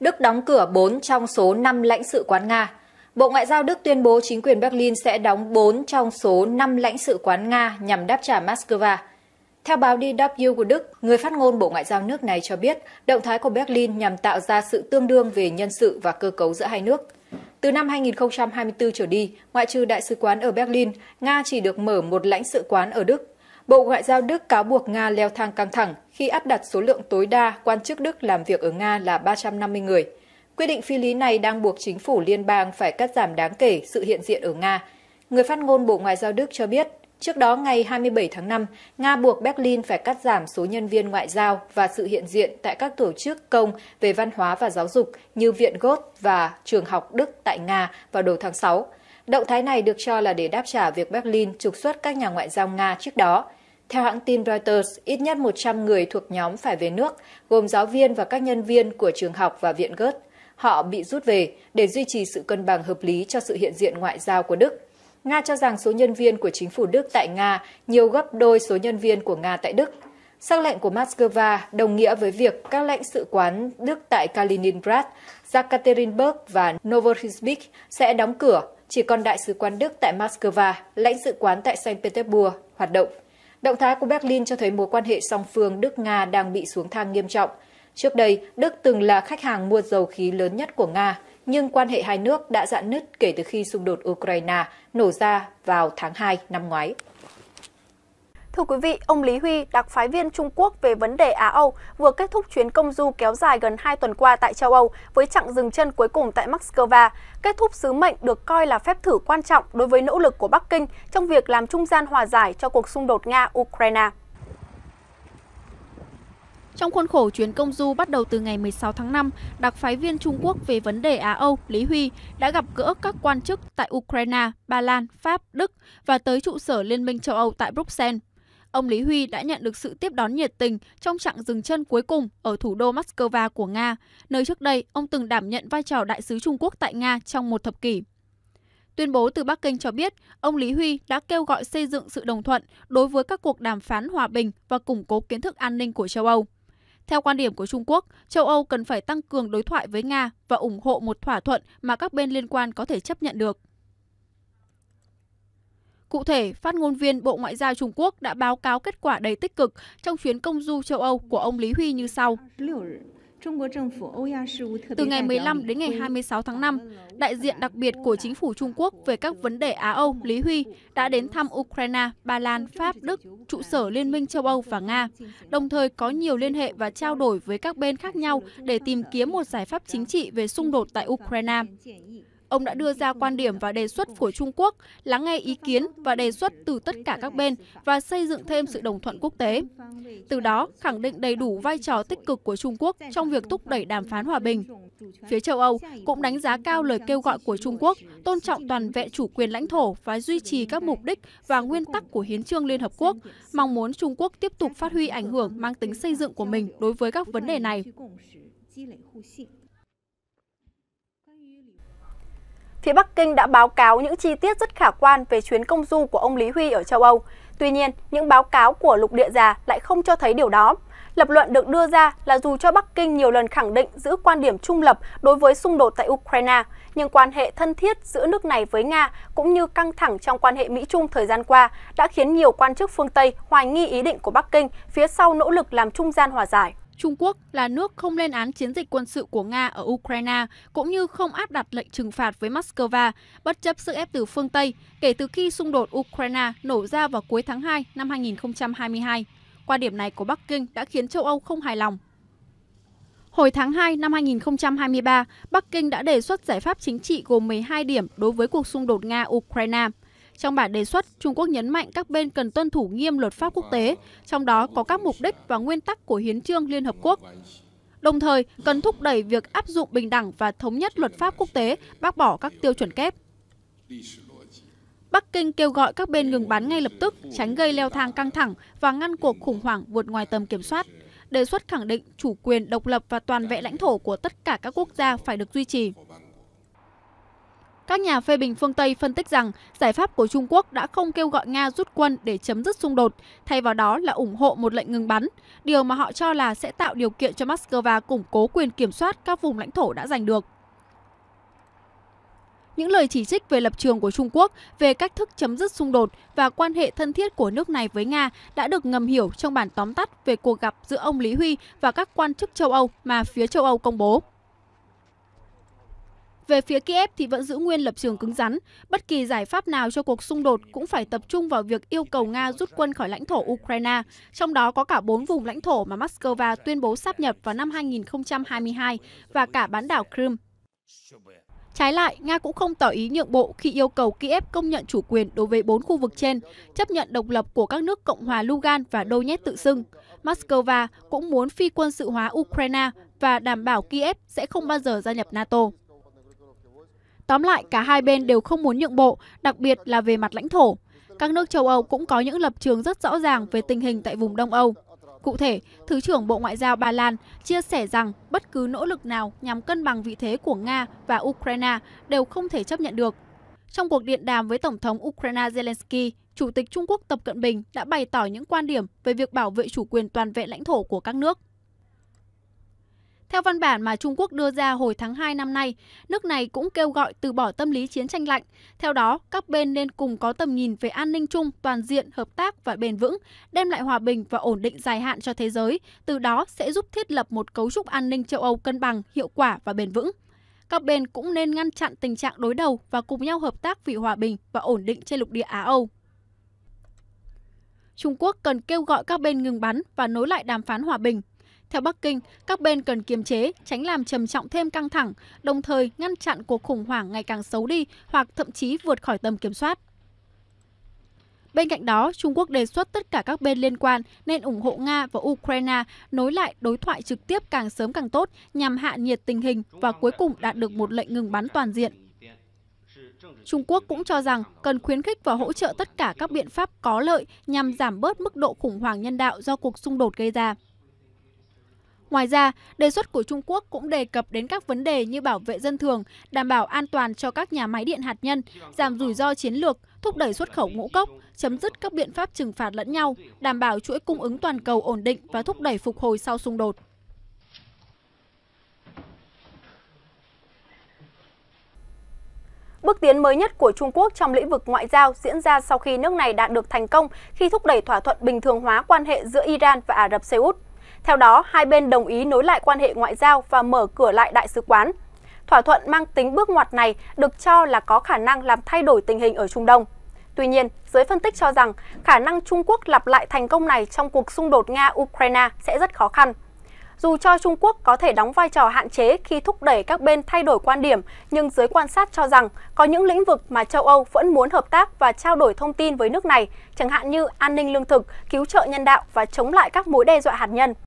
Đức đóng cửa 4 trong số 5 lãnh sự quán Nga. Bộ Ngoại giao Đức tuyên bố chính quyền Berlin sẽ đóng 4 trong số 5 lãnh sự quán Nga nhằm đáp trả Moscow. Theo báo DW của Đức, người phát ngôn Bộ Ngoại giao nước này cho biết động thái của Berlin nhằm tạo ra sự tương đương về nhân sự và cơ cấu giữa hai nước. Từ năm 2024 trở đi, ngoại trừ đại sứ quán ở Berlin, Nga chỉ được mở một lãnh sự quán ở Đức. Bộ Ngoại giao Đức cáo buộc Nga leo thang căng thẳng khi áp đặt số lượng tối đa quan chức Đức làm việc ở Nga là 350 người. Quyết định phi lý này đang buộc chính phủ liên bang phải cắt giảm đáng kể sự hiện diện ở Nga. Người phát ngôn Bộ Ngoại giao Đức cho biết, trước đó ngày 27 tháng 5, Nga buộc Berlin phải cắt giảm số nhân viên ngoại giao và sự hiện diện tại các tổ chức công về văn hóa và giáo dục như Viện Goethe và Trường học Đức tại Nga vào đầu tháng 6. Động thái này được cho là để đáp trả việc Berlin trục xuất các nhà ngoại giao Nga trước đó. Theo hãng tin Reuters, ít nhất 100 người thuộc nhóm phải về nước, gồm giáo viên và các nhân viên của trường học và viện gớt, Họ bị rút về để duy trì sự cân bằng hợp lý cho sự hiện diện ngoại giao của Đức. Nga cho rằng số nhân viên của chính phủ Đức tại Nga nhiều gấp đôi số nhân viên của Nga tại Đức. Sắc lệnh của Moscow đồng nghĩa với việc các lãnh sự quán Đức tại Kaliningrad, Zakaterinburg và Novosibirsk sẽ đóng cửa, chỉ còn đại sứ quán Đức tại Moscow, lãnh sự quán tại Saint Petersburg hoạt động. Động thái của Berlin cho thấy mối quan hệ song phương Đức-Nga đang bị xuống thang nghiêm trọng. Trước đây, Đức từng là khách hàng mua dầu khí lớn nhất của Nga, nhưng quan hệ hai nước đã dạn nứt kể từ khi xung đột Ukraine nổ ra vào tháng 2 năm ngoái. Thưa quý vị, ông Lý Huy, đặc phái viên Trung Quốc về vấn đề Á-Âu, vừa kết thúc chuyến công du kéo dài gần 2 tuần qua tại châu Âu với chặng dừng chân cuối cùng tại Moscow, kết thúc sứ mệnh được coi là phép thử quan trọng đối với nỗ lực của Bắc Kinh trong việc làm trung gian hòa giải cho cuộc xung đột Nga-Ukraine. Trong khuôn khổ chuyến công du bắt đầu từ ngày 16 tháng 5, đặc phái viên Trung Quốc về vấn đề Á-Âu Lý Huy đã gặp gỡ các quan chức tại Ukraine, Ba Lan, Pháp, Đức và tới trụ sở Liên minh châu Âu tại Bruxelles ông Lý Huy đã nhận được sự tiếp đón nhiệt tình trong chặng dừng chân cuối cùng ở thủ đô Moscow của Nga, nơi trước đây ông từng đảm nhận vai trò đại sứ Trung Quốc tại Nga trong một thập kỷ. Tuyên bố từ Bắc Kinh cho biết, ông Lý Huy đã kêu gọi xây dựng sự đồng thuận đối với các cuộc đàm phán hòa bình và củng cố kiến thức an ninh của châu Âu. Theo quan điểm của Trung Quốc, châu Âu cần phải tăng cường đối thoại với Nga và ủng hộ một thỏa thuận mà các bên liên quan có thể chấp nhận được. Cụ thể, phát ngôn viên Bộ Ngoại giao Trung Quốc đã báo cáo kết quả đầy tích cực trong chuyến công du châu Âu của ông Lý Huy như sau. Từ ngày 15 đến ngày 26 tháng 5, đại diện đặc biệt của chính phủ Trung Quốc về các vấn đề Á-Âu Lý Huy đã đến thăm Ukraine, Ba Lan, Pháp, Đức, trụ sở Liên minh châu Âu và Nga, đồng thời có nhiều liên hệ và trao đổi với các bên khác nhau để tìm kiếm một giải pháp chính trị về xung đột tại Ukraine ông đã đưa ra quan điểm và đề xuất của Trung Quốc, lắng nghe ý kiến và đề xuất từ tất cả các bên và xây dựng thêm sự đồng thuận quốc tế. Từ đó, khẳng định đầy đủ vai trò tích cực của Trung Quốc trong việc thúc đẩy đàm phán hòa bình. Phía châu Âu cũng đánh giá cao lời kêu gọi của Trung Quốc tôn trọng toàn vẹn chủ quyền lãnh thổ và duy trì các mục đích và nguyên tắc của Hiến trương Liên Hợp Quốc, mong muốn Trung Quốc tiếp tục phát huy ảnh hưởng mang tính xây dựng của mình đối với các vấn đề này. phía Bắc Kinh đã báo cáo những chi tiết rất khả quan về chuyến công du của ông Lý Huy ở châu Âu. Tuy nhiên, những báo cáo của lục địa già lại không cho thấy điều đó. Lập luận được đưa ra là dù cho Bắc Kinh nhiều lần khẳng định giữ quan điểm trung lập đối với xung đột tại Ukraine, nhưng quan hệ thân thiết giữa nước này với Nga cũng như căng thẳng trong quan hệ Mỹ-Trung thời gian qua đã khiến nhiều quan chức phương Tây hoài nghi ý định của Bắc Kinh phía sau nỗ lực làm trung gian hòa giải. Trung Quốc là nước không lên án chiến dịch quân sự của Nga ở Ukraine, cũng như không áp đặt lệnh trừng phạt với Moscow, bất chấp sức ép từ phương Tây kể từ khi xung đột Ukraine nổ ra vào cuối tháng 2 năm 2022. Quan điểm này của Bắc Kinh đã khiến châu Âu không hài lòng Hồi tháng 2 năm 2023, Bắc Kinh đã đề xuất giải pháp chính trị gồm 12 điểm đối với cuộc xung đột Nga-Ukraine. Trong bản đề xuất, Trung Quốc nhấn mạnh các bên cần tuân thủ nghiêm luật pháp quốc tế, trong đó có các mục đích và nguyên tắc của Hiến trương Liên Hợp Quốc. Đồng thời, cần thúc đẩy việc áp dụng bình đẳng và thống nhất luật pháp quốc tế, bác bỏ các tiêu chuẩn kép. Bắc Kinh kêu gọi các bên ngừng bắn ngay lập tức, tránh gây leo thang căng thẳng và ngăn cuộc khủng hoảng vượt ngoài tầm kiểm soát. Đề xuất khẳng định chủ quyền độc lập và toàn vẹn lãnh thổ của tất cả các quốc gia phải được duy trì. Các nhà phê bình phương Tây phân tích rằng giải pháp của Trung Quốc đã không kêu gọi Nga rút quân để chấm dứt xung đột, thay vào đó là ủng hộ một lệnh ngừng bắn, điều mà họ cho là sẽ tạo điều kiện cho Moscow củng cố quyền kiểm soát các vùng lãnh thổ đã giành được những lời chỉ trích về lập trường của Trung Quốc về cách thức chấm dứt xung đột và quan hệ thân thiết của nước này với Nga đã được ngầm hiểu trong bản tóm tắt về cuộc gặp giữa ông Lý Huy và các quan chức châu Âu mà phía châu Âu công bố. Về phía Kiev thì vẫn giữ nguyên lập trường cứng rắn. Bất kỳ giải pháp nào cho cuộc xung đột cũng phải tập trung vào việc yêu cầu Nga rút quân khỏi lãnh thổ Ukraine, trong đó có cả bốn vùng lãnh thổ mà Moscow tuyên bố sáp nhập vào năm 2022 và cả bán đảo Crimea. Trái lại, Nga cũng không tỏ ý nhượng bộ khi yêu cầu Kiev công nhận chủ quyền đối với bốn khu vực trên, chấp nhận độc lập của các nước Cộng hòa Lugan và Donetsk tự xưng. Moscow cũng muốn phi quân sự hóa Ukraine và đảm bảo Kiev sẽ không bao giờ gia nhập NATO. Tóm lại, cả hai bên đều không muốn nhượng bộ, đặc biệt là về mặt lãnh thổ. Các nước châu Âu cũng có những lập trường rất rõ ràng về tình hình tại vùng Đông Âu. Cụ thể, Thứ trưởng Bộ Ngoại giao Ba Lan chia sẻ rằng bất cứ nỗ lực nào nhằm cân bằng vị thế của Nga và Ukraine đều không thể chấp nhận được. Trong cuộc điện đàm với Tổng thống Ukraine Zelensky, Chủ tịch Trung Quốc Tập Cận Bình đã bày tỏ những quan điểm về việc bảo vệ chủ quyền toàn vẹn lãnh thổ của các nước. Theo văn bản mà Trung Quốc đưa ra hồi tháng 2 năm nay, nước này cũng kêu gọi từ bỏ tâm lý chiến tranh lạnh. Theo đó, các bên nên cùng có tầm nhìn về an ninh chung, toàn diện, hợp tác và bền vững, đem lại hòa bình và ổn định dài hạn cho thế giới, từ đó sẽ giúp thiết lập một cấu trúc an ninh châu Âu cân bằng, hiệu quả và bền vững. Các bên cũng nên ngăn chặn tình trạng đối đầu và cùng nhau hợp tác vì hòa bình và ổn định trên lục địa Á-Âu. Trung Quốc cần kêu gọi các bên ngừng bắn và nối lại đàm phán hòa bình. Theo Bắc Kinh, các bên cần kiềm chế, tránh làm trầm trọng thêm căng thẳng, đồng thời ngăn chặn cuộc khủng hoảng ngày càng xấu đi hoặc thậm chí vượt khỏi tầm kiểm soát. Bên cạnh đó, Trung Quốc đề xuất tất cả các bên liên quan nên ủng hộ Nga và Ukraine nối lại đối thoại trực tiếp càng sớm càng tốt nhằm hạ nhiệt tình hình và cuối cùng đạt được một lệnh ngừng bắn toàn diện. Trung Quốc cũng cho rằng cần khuyến khích và hỗ trợ tất cả các biện pháp có lợi nhằm giảm bớt mức độ khủng hoảng nhân đạo do cuộc xung đột gây ra. Ngoài ra, đề xuất của Trung Quốc cũng đề cập đến các vấn đề như bảo vệ dân thường, đảm bảo an toàn cho các nhà máy điện hạt nhân, giảm rủi ro chiến lược, thúc đẩy xuất khẩu ngũ cốc, chấm dứt các biện pháp trừng phạt lẫn nhau, đảm bảo chuỗi cung ứng toàn cầu ổn định và thúc đẩy phục hồi sau xung đột. Bước tiến mới nhất của Trung Quốc trong lĩnh vực ngoại giao diễn ra sau khi nước này đạt được thành công khi thúc đẩy thỏa thuận bình thường hóa quan hệ giữa Iran và Ả Rập Xê Út. Theo đó, hai bên đồng ý nối lại quan hệ ngoại giao và mở cửa lại đại sứ quán. Thỏa thuận mang tính bước ngoặt này được cho là có khả năng làm thay đổi tình hình ở Trung Đông. Tuy nhiên, giới phân tích cho rằng khả năng Trung Quốc lặp lại thành công này trong cuộc xung đột Nga-Ukraine sẽ rất khó khăn. Dù cho Trung Quốc có thể đóng vai trò hạn chế khi thúc đẩy các bên thay đổi quan điểm, nhưng giới quan sát cho rằng có những lĩnh vực mà châu Âu vẫn muốn hợp tác và trao đổi thông tin với nước này, chẳng hạn như an ninh lương thực, cứu trợ nhân đạo và chống lại các mối đe dọa hạt nhân.